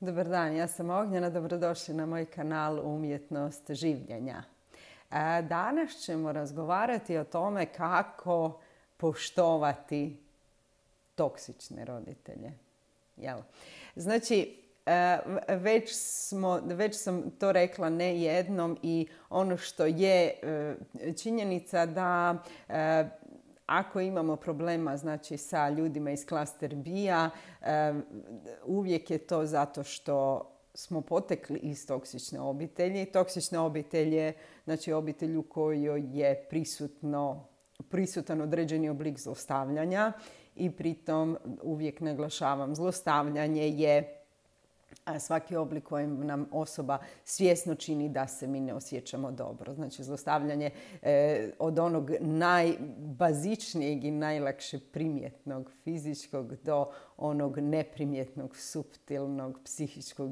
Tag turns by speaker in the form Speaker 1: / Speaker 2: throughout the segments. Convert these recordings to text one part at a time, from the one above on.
Speaker 1: Dobar dan, ja sam Ognjena, dobrodošli na moj kanal Umjetnost življenja. E, danas ćemo razgovarati o tome kako poštovati toksične roditelje. Jel? Znači, e, već, već sam to rekla ne jednom i ono što je e, činjenica da ako imamo problema znači, sa ljudima iz klaster uvijek je to zato što smo potekli iz toksične obitelji. Toksična obitelj je znači, obitelj u kojoj je prisutno, prisutan određeni oblik zlostavljanja i pritom uvijek naglašavam zlostavljanje je svaki oblik kojem nam osoba svjesno čini da se mi ne osjećamo dobro. Znači zlostavljanje e, od onog najbazičnijeg i najlakše primjetnog fizičkog do onog neprimjetnog, suptilnog, psihičkog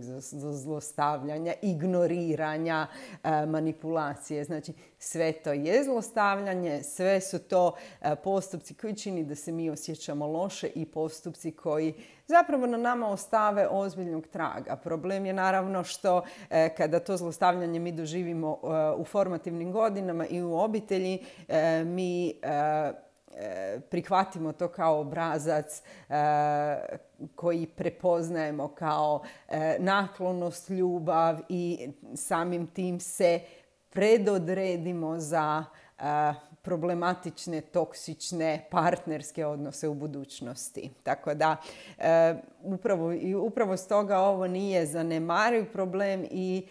Speaker 1: zlostavljanja, ignoriranja, e, manipulacije. Znači, sve to je zlostavljanje, sve su to e, postupci koji čini da se mi osjećamo loše i postupci koji zapravo na nama ostave ozbiljnog traga. Problem je naravno što e, kada to zlostavljanje mi doživimo u formativnim godinama i u obitelji, mi prihvatimo to kao obrazac e, koji prepoznajemo kao e, naklonost, ljubav i samim tim se predodredimo za e, problematične, toksične, partnerske odnose u budućnosti. Tako da, upravo, upravo stoga ovo nije zanemariv problem i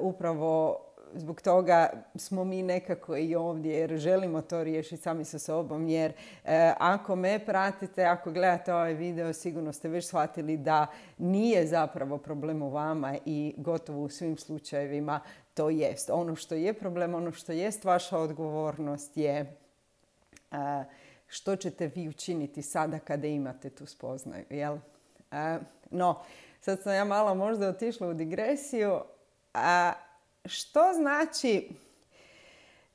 Speaker 1: upravo zbog toga smo mi nekako i ovdje jer želimo to riješiti sami sa sobom jer e, ako me pratite, ako gledate ovaj video sigurno ste već shvatili da nije zapravo problem u vama i gotovo u svim slučajevima to jest. Ono što je problem, ono što jest vaša odgovornost je e, što ćete vi učiniti sada kada imate tu spoznaju, jel? E, no, sad sam ja malo možda otišla u digresiju, a, što znači...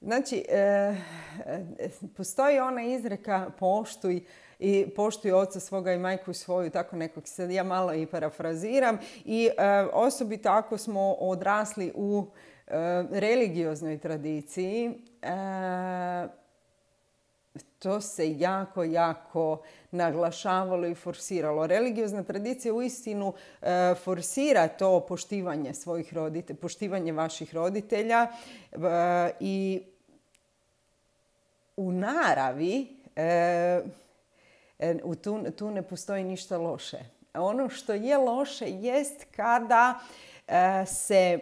Speaker 1: Znači, e, e, postoji ona izreka poštuj i poštuj oca svoga i majku svoju, tako nekog se ja malo i parafraziram. I osobi e, osobito ako smo odrasli u religioznoj tradiciji, to se jako, jako naglašavalo i forsiralo. Religiozna tradicija u istinu e, forsira to poštivanje svojih roditelja, poštivanje vaših roditelja e, i u naravi e, tu, tu ne postoji ništa loše. Ono što je loše jest kada se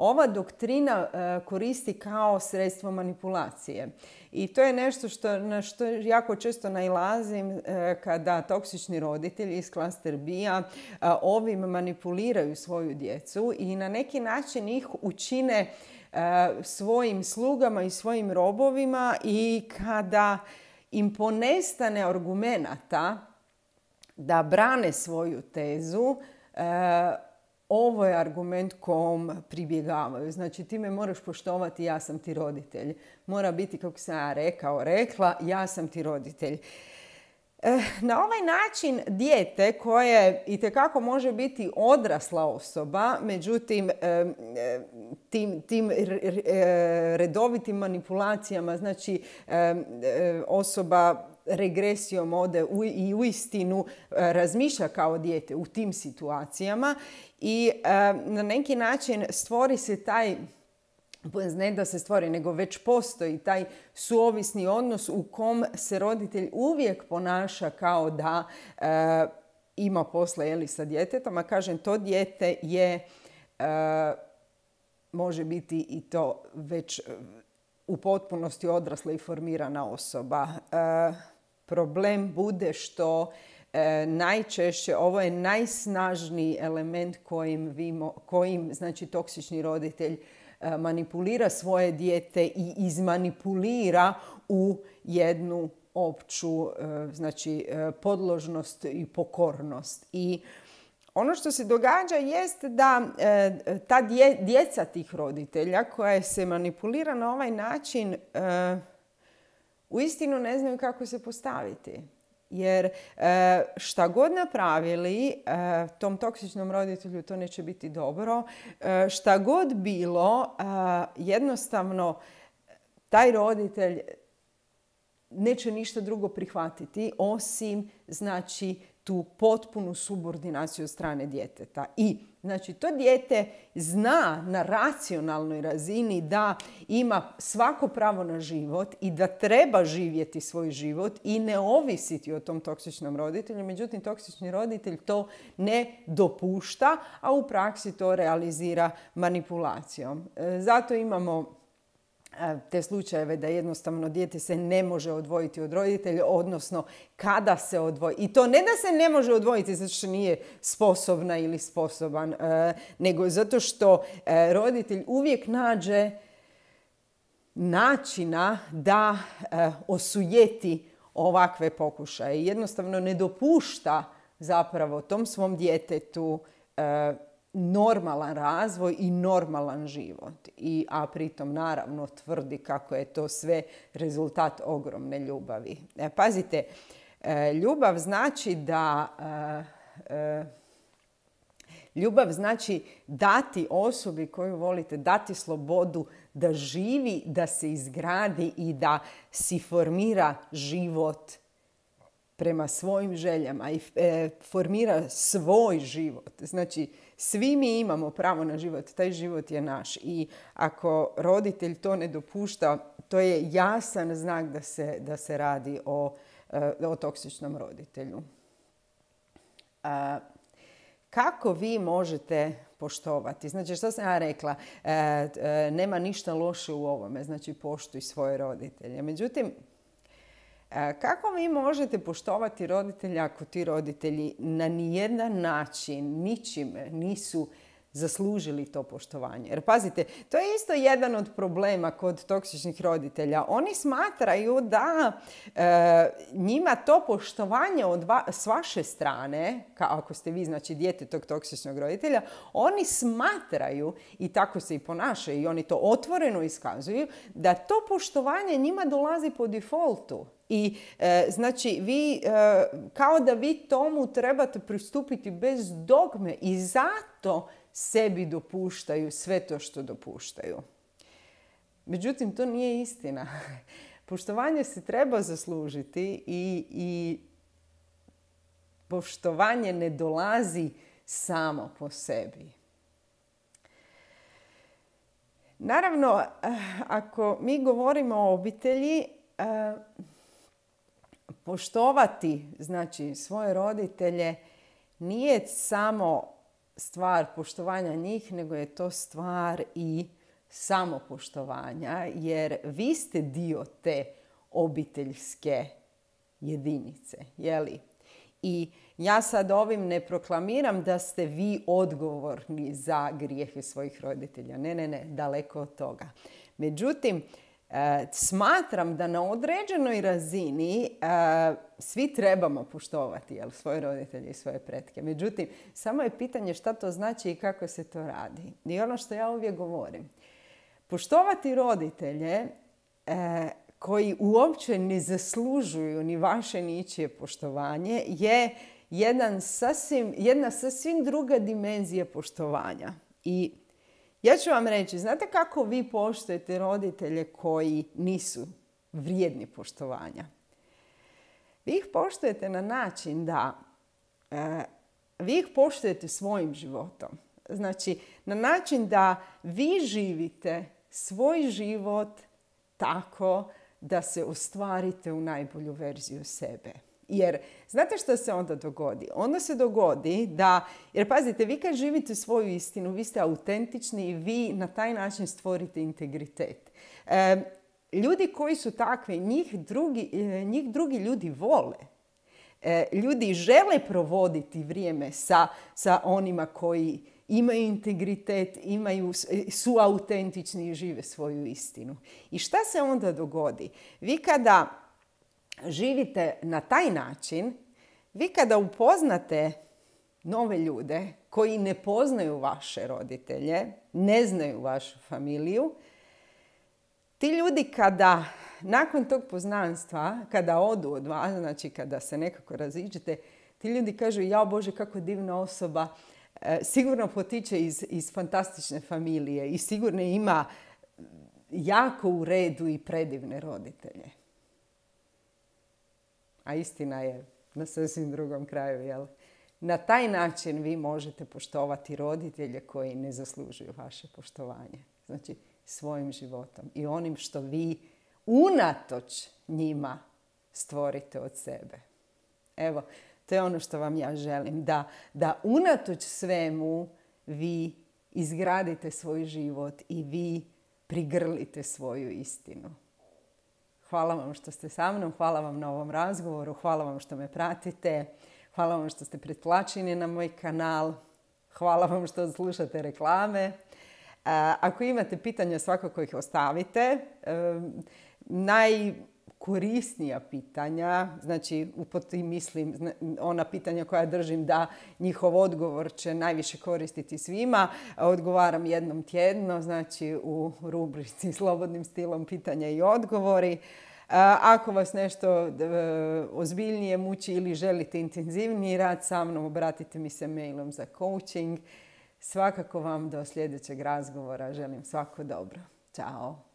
Speaker 1: ova doktrina e, koristi kao sredstvo manipulacije. I to je nešto što, na što jako često najlazim e, kada toksični roditelji iz klaster e, ovim manipuliraju svoju djecu i na neki način ih učine svojim slugama i svojim robovima i kada im ponestane argumenata da brane svoju tezu, ovo je argument kom pribjegavaju. Znači, ti me moraš poštovati, ja sam ti roditelj. Mora biti, kako sam ja rekao, rekla, ja sam ti roditelj. Eh, na ovaj način dijete koje i tekako može biti odrasla osoba, međutim tim, tim eh, redovitim manipulacijama, znači eh, osoba regresijom ode i u istinu e, razmišlja kao dijete u tim situacijama i e, na neki način stvori se taj ne da se stvori, nego već postoji taj suovisni odnos u kom se roditelj uvijek ponaša kao da e, ima posla jeli, sa djetetom, a kažem to dijete je, može biti i to već u potpunosti odrasla i formirana osoba. E, problem bude što e, najčešće ovo je najsnažniji element kojim, vi kojim znači toksični roditelj e, manipulira svoje dijete i izmanipulira u jednu opću e, znači podložnost i pokornost i ono što se događa jest da ta djeca tih roditelja koja se manipulira na ovaj način uistinu ne znaju kako se postaviti. Jer e, šta god napravili e, tom toksičnom roditelju to neće biti dobro. E, šta god bilo, jednostavno taj roditelj neće ništa drugo prihvatiti osim znači tu potpunu subordinaciju od strane djeteta. I Znači, to dijete zna na racionalnoj razini da ima svako pravo na život i da treba živjeti svoj život i ne ovisiti o tom toksičnom roditelju. Međutim, toksični roditelj to ne dopušta, a u praksi to realizira manipulacijom. E, zato imamo te slučajeve da jednostavno dijete se ne može odvojiti od roditelja, odnosno kada se odvoji. I to ne da se ne može odvojiti zato što nije sposobna ili sposoban, nego zato što roditelj uvijek nađe načina da osujeti ovakve pokušaje. Jednostavno ne dopušta zapravo tom svom djetetu normalan razvoj i normalan život. I, a pritom naravno tvrdi kako je to sve rezultat ogromne ljubavi. E, pazite, e, ljubav znači da... E, e, ljubav znači dati osobi koju volite, dati slobodu da živi, da se izgradi i da si formira život prema svojim željama i e, formira svoj život. Znači, svi mi imamo pravo na život, taj život je naš i ako roditelj to ne dopušta, to je jasan znak da se, da se radi o, e, o toksičnom roditelju. A, kako vi možete poštovati. Znači, što sam ja rekla, e, nema ništa loše u ovome. Znači, poštuj svoje roditelje. Međutim, E, kako vi možete poštovati roditelja ako ti roditelji na nijedan način, ničim nisu zaslužili to poštovanje. Jer pazite, to je isto jedan od problema kod toksičnih roditelja. Oni smatraju da e, njima to poštovanje od s vaše strane, kao ako ste vi znači dijete tog toksičnog roditelja, oni smatraju i tako se i ponašaju i oni to otvoreno iskazuju da to poštovanje njima dolazi po defaultu. I e, znači vi, e, kao da vi tomu trebate pristupiti bez dogme i zato sebi dopuštaju sve to što dopuštaju. Međutim, to nije istina. Poštovanje se treba zaslužiti i, i poštovanje ne dolazi samo po sebi. Naravno, eh, ako mi govorimo o obitelji, eh, poštovati znači svoje roditelje nije samo stvar poštovanja njih, nego je to stvar i samopoštovanja, jer vi ste dio te obiteljske jedinice, jeli. I ja sad ovim ne proklamiram da ste vi odgovorni za grijehe svojih roditelja. Ne, ne, ne, daleko od toga. Međutim, smatram da na određenoj razini eh, svi trebamo poštovati jel, svoje roditelje i svoje pretke. Međutim, samo je pitanje šta to znači i kako se to radi. I ono što ja uvijek govorim. Poštovati roditelje eh, koji uopće ne zaslužuju ni vaše ničije poštovanje je jedan jedna sasvim druga dimenzija poštovanja. I ja ću vam reći, znate kako vi poštujete roditelje koji nisu vrijedni poštovanja? Vi ih poštujete na način da e, vi ih poštujete svojim životom. Znači, na način da vi živite svoj život tako da se ostvarite u najbolju verziju sebe. Jer znate što se onda dogodi? Onda se dogodi da, jer pazite, vi kad živite svoju istinu, vi ste autentični i vi na taj način stvorite integritet. ljudi koji su takvi, njih drugi, e, njih drugi ljudi vole. E, ljudi žele provoditi vrijeme sa, sa onima koji imaju integritet, imaju, e, su autentični i žive svoju istinu. I šta se onda dogodi? Vi kada živite na taj način, vi kada upoznate nove ljude koji ne poznaju vaše roditelje, ne znaju vašu familiju, ti ljudi kada nakon tog poznanstva, kada odu od vas, znači kada se nekako raziđete, ti ljudi kažu, ja Bože, kako divna osoba, e, sigurno potiče iz, iz fantastične familije i sigurno ima jako u redu i predivne roditelje a istina je na sasvim drugom kraju, jel? Na taj način vi možete poštovati roditelje koji ne zaslužuju vaše poštovanje. Znači, svojim životom i onim što vi unatoč njima stvorite od sebe. Evo, to je ono što vam ja želim. Da, da unatoč svemu vi izgradite svoj život i vi prigrlite svoju istinu. Hvala vam što ste sa mnom, hvala vam na ovom razgovoru, hvala vam što me pratite, hvala vam što ste pretplaćeni na moj kanal, hvala vam što slušate reklame. E, ako imate pitanja, svakako ih ostavite. E, naj korisnija pitanja, znači upot mislim ona pitanja koja držim da njihov odgovor će najviše koristiti svima. Odgovaram jednom tjedno, znači u rubrici Slobodnim stilom pitanja i odgovori. E, ako vas nešto e, ozbiljnije muči ili želite intenzivniji rad sa mnom, obratite mi se mailom za coaching. Svakako vam do sljedećeg razgovora želim svako dobro. Ćao!